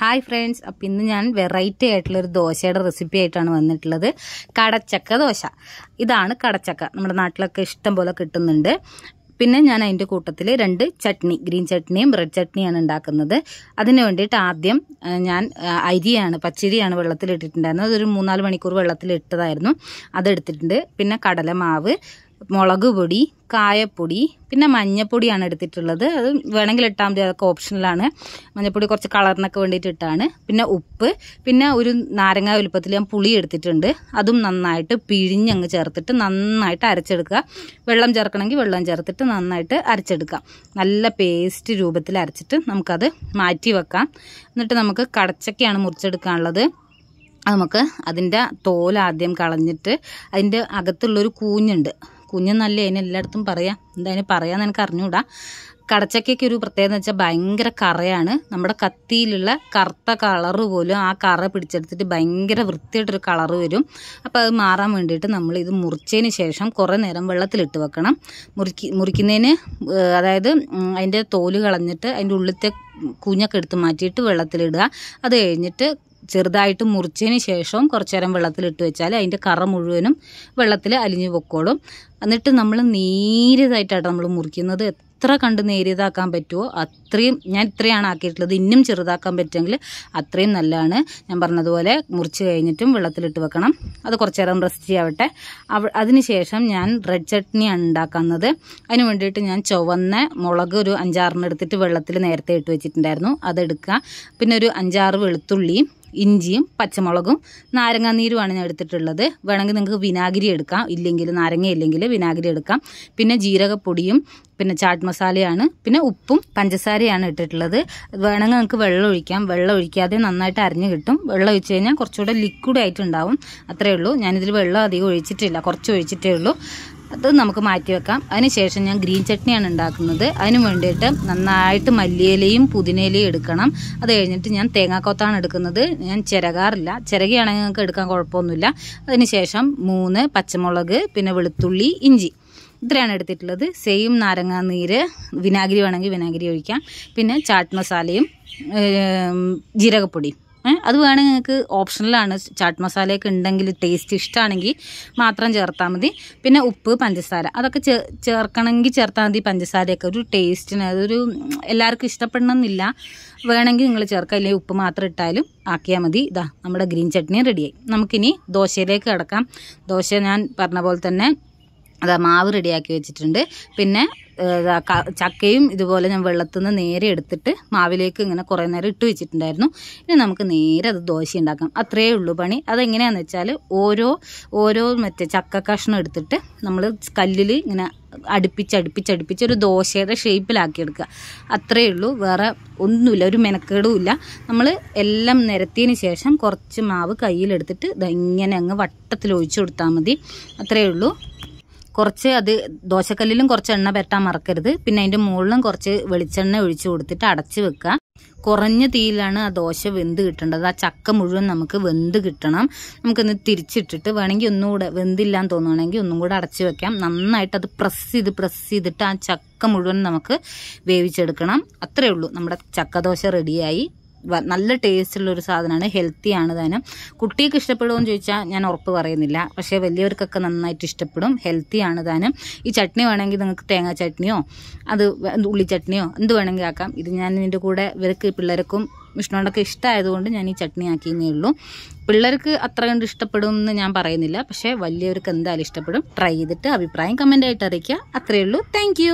hi friends അപ്പം ഇന്ന് ഞാൻ വെറൈറ്റി ആയിട്ടുള്ളൊരു ദോശയുടെ റെസിപ്പി ആയിട്ടാണ് വന്നിട്ടുള്ളത് കടച്ചക്ക ദോശ ഇതാണ് കടച്ചക്ക നമ്മുടെ നാട്ടിലൊക്കെ ഇഷ്ടം പോലെ കിട്ടുന്നുണ്ട് പിന്നെ ഞാൻ അതിൻ്റെ കൂട്ടത്തിൽ രണ്ട് ചട്നി ഗ്രീൻ ചട്നിയും റെഡ് ചട്നിയാണ് ഉണ്ടാക്കുന്നത് അതിന് വേണ്ടിയിട്ട് ആദ്യം ഞാൻ അരിയാണ് പച്ചരിയാണ് വെള്ളത്തിലിട്ടിട്ടുണ്ടായിരുന്നത് അതൊരു മൂന്നാല് മണിക്കൂർ വെള്ളത്തിലിട്ടതായിരുന്നു അതെടുത്തിട്ടുണ്ട് പിന്നെ കടലമാവ് മുളക് പൊടി കായപ്പൊടി പിന്നെ മഞ്ഞപ്പൊടിയാണ് എടുത്തിട്ടുള്ളത് അത് വേണമെങ്കിൽ ഇട്ടാൽ മതി അതൊക്കെ ഓപ്ഷനിലാണ് മഞ്ഞപ്പൊടി കുറച്ച് കളറിനൊക്കെ വേണ്ടിയിട്ട് ഇട്ടാണ് പിന്നെ ഉപ്പ് പിന്നെ ഒരു നാരങ്ങ വലുപ്പത്തിൽ ഞാൻ പുളി എടുത്തിട്ടുണ്ട് അതും നന്നായിട്ട് പിഴിഞ്ഞങ്ങ് ചേർത്തിട്ട് നന്നായിട്ട് അരച്ചെടുക്കുക വെള്ളം ചേർക്കണമെങ്കിൽ വെള്ളം ചേർത്തിട്ട് നന്നായിട്ട് അരച്ചെടുക്കുക നല്ല പേസ്റ്റ് രൂപത്തിൽ അരച്ചിട്ട് നമുക്കത് മാറ്റി വെക്കാം എന്നിട്ട് നമുക്ക് കടച്ചക്കയാണ് മുറിച്ചെടുക്കാനുള്ളത് നമുക്ക് അതിൻ്റെ തോൽ ആദ്യം കളഞ്ഞിട്ട് അതിൻ്റെ അകത്തുള്ളൊരു കൂഞ്ഞുണ്ട് നല്ല അതിന് എല്ലായിടത്തും പറയാം എന്തായാലും പറയാമെന്ന് എനിക്ക് അറിഞ്ഞുകൂടാ കടച്ചക്കയ്ക്ക് ഒരു പ്രത്യേകത എന്ന് വെച്ചാൽ ഭയങ്കര കറയാണ് നമ്മുടെ കത്തിയിലുള്ള കറുത്ത കളറ് പോലും ആ കറ പിടിച്ചെടുത്തിട്ട് ഭയങ്കര വൃത്തിയായിട്ടൊരു കളറ് വരും അപ്പോൾ അത് മാറാൻ വേണ്ടിയിട്ട് നമ്മൾ ഇത് മുറിച്ചതിന് ശേഷം കുറേ നേരം വെള്ളത്തിലിട്ട് വെക്കണം മുറിക്കി മുറിക്കുന്നതിന് അതായത് അതിൻ്റെ തോല് കളഞ്ഞിട്ട് അതിൻ്റെ ഉള്ളിലത്തെ കുഞ്ഞൊക്കെ എടുത്ത് മാറ്റിയിട്ട് വെള്ളത്തിലിടുക അത് കഴിഞ്ഞിട്ട് ചെറുതായിട്ട് മുറിച്ചതിന് ശേഷം കുറച്ചേരം വെള്ളത്തിലിട്ട് വെച്ചാൽ അതിൻ്റെ കറ മുഴുവനും വെള്ളത്തിൽ അലിഞ്ഞു പൊക്കോളും എന്നിട്ട് നമ്മൾ നേരിയതായിട്ടാണ് നമ്മൾ മുറിക്കുന്നത് എത്ര കണ്ട് നേരിയതാക്കാൻ പറ്റുമോ അത്രയും ഞാൻ ഇത്രയാണ് ആക്കിയിട്ടുള്ളത് ഇന്നും ചെറുതാക്കാൻ പറ്റുമെങ്കിൽ അത്രയും നല്ലതാണ് ഞാൻ പറഞ്ഞതുപോലെ മുറിച്ച് കഴിഞ്ഞിട്ടും വെള്ളത്തിലിട്ട് വെക്കണം അത് കുറച്ച് നേരം റെസ്റ്റ് ചെയ്യാവട്ടെ അതിനുശേഷം ഞാൻ റെഡ് ചട്നിയാണ് ഉണ്ടാക്കുന്നത് അതിന് വേണ്ടിയിട്ട് ഞാൻ ചുവന്ന മുളക് ഒരു അഞ്ചാറിനെടുത്തിട്ട് എടുത്തിട്ട് വെള്ളത്തിൽ നേരത്തെ ഇട്ട് വെച്ചിട്ടുണ്ടായിരുന്നു അതെടുക്കുക പിന്നെ ഒരു അഞ്ചാറ് വെളുത്തുള്ളിയും ഇഞ്ചിയും പച്ചമുളകും നാരങ്ങാ നീരുമാണ് ഞാൻ എടുത്തിട്ടുള്ളത് വേണമെങ്കിൽ നിങ്ങൾക്ക് വിനാഗിരി എടുക്കാം ഇല്ലെങ്കിൽ നാരങ്ങ ഇല്ലെങ്കിൽ വിനാഗിരി എടുക്കാം പിന്നെ ജീരകപ്പൊടിയും പിന്നെ ചാട്ട് മസാലയാണ് പിന്നെ ഉപ്പും പഞ്ചസാരയാണ് ഇട്ടിട്ടുള്ളത് വേണമെങ്കിൽ നിങ്ങൾക്ക് വെള്ളം ഒഴിക്കാം വെള്ളം ഒഴിക്കാതെ നന്നായിട്ട് അരിഞ്ഞ് കിട്ടും വെള്ളം ഒഴിച്ച് കഴിഞ്ഞാൽ കുറച്ചുകൂടെ ലിക്വിഡ് ആയിട്ടുണ്ടാവും അത്രയേ ഉള്ളൂ ഞാനിതിൽ വെള്ളം അധികം ഒഴിച്ചിട്ടില്ല കുറച്ച് ഒഴിച്ചിട്ടേ ഉള്ളൂ അത് നമുക്ക് മാറ്റി വെക്കാം അതിനുശേഷം ഞാൻ ഗ്രീൻ ചട്നിയാണ് ഉണ്ടാക്കുന്നത് അതിന് വേണ്ടിയിട്ട് നന്നായിട്ട് മല്ലിയിലയും പുതിനയിലയും എടുക്കണം അത് കഴിഞ്ഞിട്ട് ഞാൻ തേങ്ങാക്കൊത്താണ് എടുക്കുന്നത് ഞാൻ ചിരകാറില്ല ചിരകയാണെങ്കിൽ നിങ്ങൾക്ക് എടുക്കാൻ കുഴപ്പമൊന്നുമില്ല അതിനുശേഷം മൂന്ന് പച്ചമുളക് പിന്നെ വെളുത്തുള്ളി ഇഞ്ചി ഇത്രയാണ് എടുത്തിട്ടുള്ളത് സെയിം നാരങ്ങ നീര് വിനാഗിരി വേണമെങ്കിൽ വിനാഗിരി ഒഴിക്കാം പിന്നെ ചാട്ട് മസാലയും ജീരകപ്പൊടിയും അത് വേണമെങ്കിൽ നിങ്ങൾക്ക് ഓപ്ഷണലാണ് ചാട്ട് മസാലയൊക്കെ ഉണ്ടെങ്കിൽ ടേസ്റ്റ് ഇഷ്ടമാണെങ്കിൽ മാത്രം ചേർത്താൽ മതി പിന്നെ ഉപ്പ് പഞ്ചസാര അതൊക്കെ ചേർക്കണമെങ്കിൽ ചേർത്താൽ മതി പഞ്ചസാരയൊക്കെ ഒരു ടേസ്റ്റിന് അതൊരു എല്ലാവർക്കും ഇഷ്ടപ്പെടണമെന്നില്ല വേണമെങ്കിൽ നിങ്ങൾ ചേർക്കുക അല്ലെങ്കിൽ ഉപ്പ് മാത്രം ഇട്ടാലും ആക്കിയാൽ മതി ഇതാ നമ്മുടെ ഗ്രീൻ ചട്നിയും റെഡിയായി നമുക്കിനി ദോശയിലേക്ക് കിടക്കാം ദോശ ഞാൻ പറഞ്ഞ പോലെ തന്നെ അതാ മാവ് റെഡിയാക്കി വെച്ചിട്ടുണ്ട് പിന്നെ ചക്കയും ഇതുപോലെ ഞാൻ വെള്ളത്തിൽ നിന്ന് നേരെ എടുത്തിട്ട് മാവിലേക്ക് ഇങ്ങനെ കുറേ നേരം ഇട്ട് വെച്ചിട്ടുണ്ടായിരുന്നു ഇനി നമുക്ക് നേരെ അത് ദോശ ഉണ്ടാക്കാം അത്രയേ ഉള്ളൂ പണി അതെങ്ങനെയാണെന്ന് വെച്ചാൽ ഓരോ ഓരോ മറ്റേ ചക്ക കഷ്ണം എടുത്തിട്ട് നമ്മൾ കല്ലിൽ ഇങ്ങനെ അടുപ്പിച്ചടുപ്പിച്ചടുപ്പിച്ച് ഒരു ദോശയുടെ ഷേപ്പിലാക്കി എടുക്കുക അത്രയേ ഉള്ളൂ വേറെ ഒന്നുമില്ല ഒരു മെനക്കേടുമില്ല നമ്മൾ എല്ലാം നിരത്തിയതിന് ശേഷം കുറച്ച് മാവ് കയ്യിലെടുത്തിട്ട് ഇങ്ങനെ അങ്ങ് വട്ടത്തിൽ ഒഴിച്ചു കൊടുത്താൽ മതി അത്രയേ ഉള്ളൂ കുറച്ച് അത് ദോശക്കല്ലിലും കുറച്ച് എണ്ണ പെട്ടാൻ മറക്കരുത് പിന്നെ അതിൻ്റെ മുകളിലും കുറച്ച് വെളിച്ചെണ്ണ ഒഴിച്ചു കൊടുത്തിട്ട് അടച്ചു വെക്കുക കുറഞ്ഞ തീയിലാണ് ആ ദോശ വെന്ത് കിട്ടേണ്ടത് ആ ചക്ക മുഴുവൻ നമുക്ക് വെന്ത് കിട്ടണം നമുക്കൊന്ന് തിരിച്ചിട്ടിട്ട് വേണമെങ്കിൽ ഒന്നുകൂടെ വെന്തില്ലാന്ന് തോന്നുകയാണെങ്കിൽ ഒന്നും കൂടെ അടച്ചു വെക്കാം നന്നായിട്ട് അത് പ്രസ് ചെയ്ത് പ്രസ് ചെയ്തിട്ട് ആ ചക്ക മുഴുവൻ നമുക്ക് വേവിച്ചെടുക്കണം അത്രയേ ഉള്ളൂ നമ്മുടെ ചക്കദോശ റെഡിയായി നല്ല ടേസ്റ്റുള്ള ഒരു സാധനമാണ് ഹെൽത്തി ഹെൽത്തിയാണ് കുട്ടികൾക്ക് കുട്ടിക്ക് ഇഷ്ടപ്പെടുമെന്ന് ചോദിച്ചാൽ ഞാൻ ഉറപ്പ് പറയുന്നില്ല പക്ഷേ വലിയവർക്കൊക്കെ നന്നായിട്ട് ഇഷ്ടപ്പെടും ഹെൽത്തി ആണ് തന്നെ ഈ ചട്നി വേണമെങ്കിൽ നിങ്ങൾക്ക് തേങ്ങാ ചട്നിയോ അത് ഉള്ളി ചട്നിയോ എന്ത് വേണമെങ്കിൽ ആക്കാം ഇത് ഞാൻ ഇതിൻ്റെ കൂടെ ഇവർക്ക് പിള്ളേർക്കും വിഷ്ണുവിനോടൊക്കെ ഇഷ്ടമായതുകൊണ്ട് ഞാൻ ഈ ചട്നി ആക്കിയെന്നേ ഉള്ളൂ പിള്ളേർക്ക് അത്ര കണ്ട് ഇഷ്ടപ്പെടും എന്ന് ഞാൻ പറയുന്നില്ല പക്ഷേ വലിയവർക്ക് എന്തായാലും ഇഷ്ടപ്പെടും ട്രൈ ചെയ്തിട്ട് അഭിപ്രായം കമൻ്റായിട്ട് അറിയിക്കുക അത്രയേ ഉള്ളൂ താങ്ക്